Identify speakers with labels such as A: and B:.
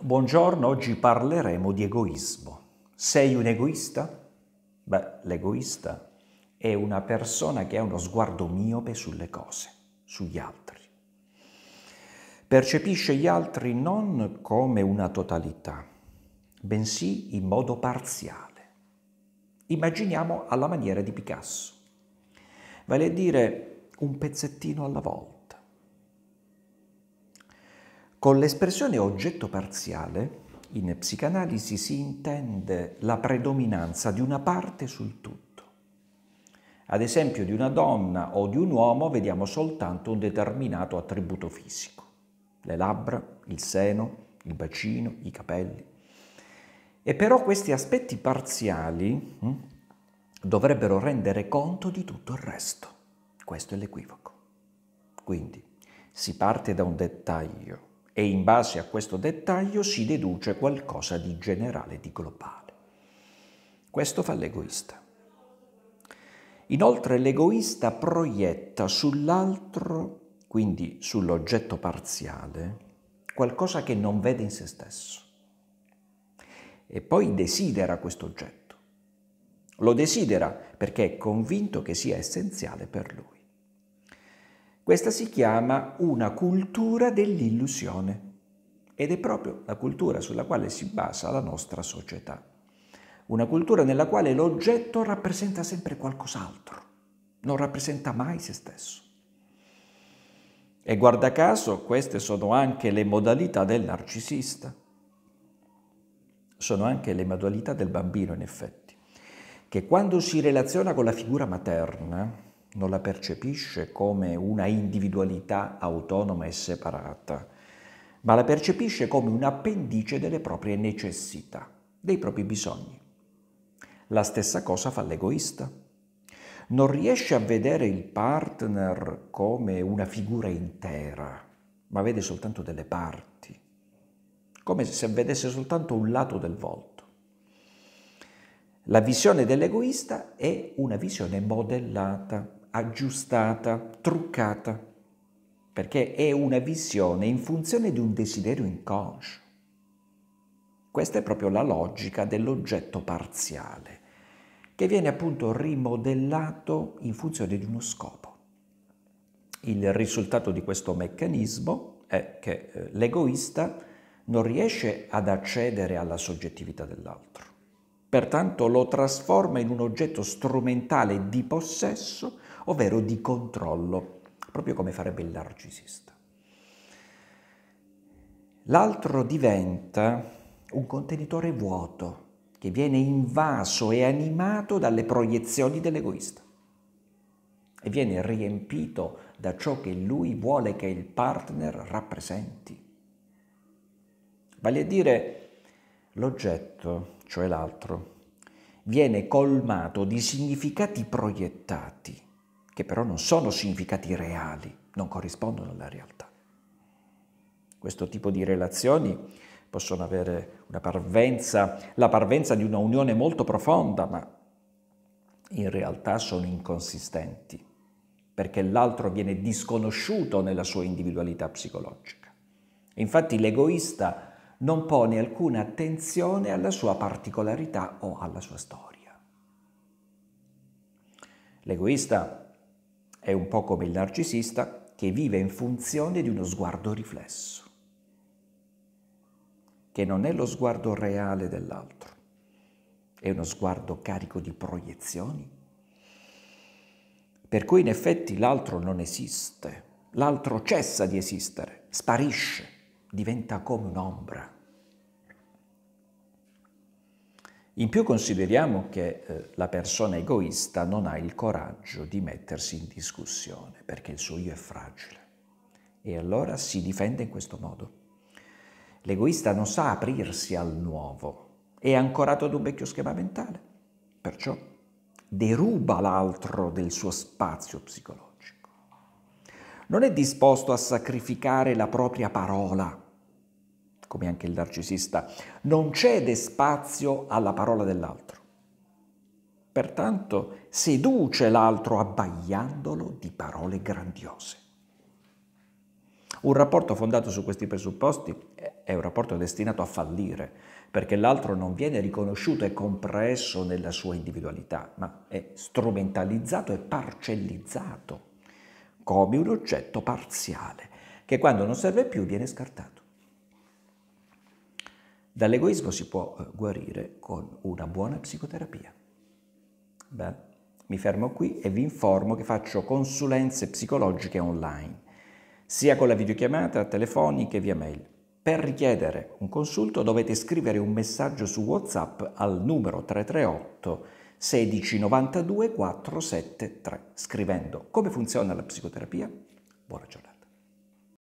A: Buongiorno, oggi parleremo di egoismo. Sei un egoista? Beh, l'egoista è una persona che ha uno sguardo miope sulle cose, sugli altri. Percepisce gli altri non come una totalità, bensì in modo parziale. Immaginiamo alla maniera di Picasso, vale a dire un pezzettino alla volta con l'espressione oggetto parziale in psicanalisi si intende la predominanza di una parte sul tutto. Ad esempio di una donna o di un uomo vediamo soltanto un determinato attributo fisico, le labbra, il seno, il bacino, i capelli. E però questi aspetti parziali hm, dovrebbero rendere conto di tutto il resto. Questo è l'equivoco. Quindi si parte da un dettaglio e in base a questo dettaglio si deduce qualcosa di generale, di globale. Questo fa l'egoista. Inoltre l'egoista proietta sull'altro, quindi sull'oggetto parziale, qualcosa che non vede in se stesso e poi desidera questo oggetto. Lo desidera perché è convinto che sia essenziale per lui. Questa si chiama una cultura dell'illusione ed è proprio la cultura sulla quale si basa la nostra società. Una cultura nella quale l'oggetto rappresenta sempre qualcos'altro, non rappresenta mai se stesso. E guarda caso, queste sono anche le modalità del narcisista, sono anche le modalità del bambino in effetti, che quando si relaziona con la figura materna, non la percepisce come una individualità autonoma e separata, ma la percepisce come un appendice delle proprie necessità, dei propri bisogni. La stessa cosa fa l'egoista. Non riesce a vedere il partner come una figura intera, ma vede soltanto delle parti, come se vedesse soltanto un lato del volto. La visione dell'egoista è una visione modellata aggiustata, truccata, perché è una visione in funzione di un desiderio inconscio. Questa è proprio la logica dell'oggetto parziale, che viene appunto rimodellato in funzione di uno scopo. Il risultato di questo meccanismo è che eh, l'egoista non riesce ad accedere alla soggettività dell'altro. Pertanto lo trasforma in un oggetto strumentale di possesso ovvero di controllo, proprio come farebbe il narcisista. L'altro diventa un contenitore vuoto che viene invaso e animato dalle proiezioni dell'egoista e viene riempito da ciò che lui vuole che il partner rappresenti. Vale a dire, l'oggetto, cioè l'altro, viene colmato di significati proiettati che però non sono significati reali, non corrispondono alla realtà. Questo tipo di relazioni possono avere parvenza, la parvenza di una unione molto profonda, ma in realtà sono inconsistenti, perché l'altro viene disconosciuto nella sua individualità psicologica. Infatti l'egoista non pone alcuna attenzione alla sua particolarità o alla sua storia. L'egoista è un po' come il narcisista che vive in funzione di uno sguardo riflesso, che non è lo sguardo reale dell'altro, è uno sguardo carico di proiezioni. Per cui in effetti l'altro non esiste, l'altro cessa di esistere, sparisce, diventa come un'ombra. In più consideriamo che eh, la persona egoista non ha il coraggio di mettersi in discussione perché il suo io è fragile e allora si difende in questo modo. L'egoista non sa aprirsi al nuovo, è ancorato ad un vecchio schema mentale, perciò deruba l'altro del suo spazio psicologico. Non è disposto a sacrificare la propria parola come anche il narcisista, non cede spazio alla parola dell'altro. Pertanto seduce l'altro abbagliandolo di parole grandiose. Un rapporto fondato su questi presupposti è un rapporto destinato a fallire, perché l'altro non viene riconosciuto e compreso nella sua individualità, ma è strumentalizzato e parcellizzato come un oggetto parziale, che quando non serve più viene scartato. Dall'egoismo si può eh, guarire con una buona psicoterapia. Bene, mi fermo qui e vi informo che faccio consulenze psicologiche online, sia con la videochiamata telefonica e via mail. Per richiedere un consulto dovete scrivere un messaggio su WhatsApp al numero 338 1692 473 scrivendo come funziona la psicoterapia. Buona giornata.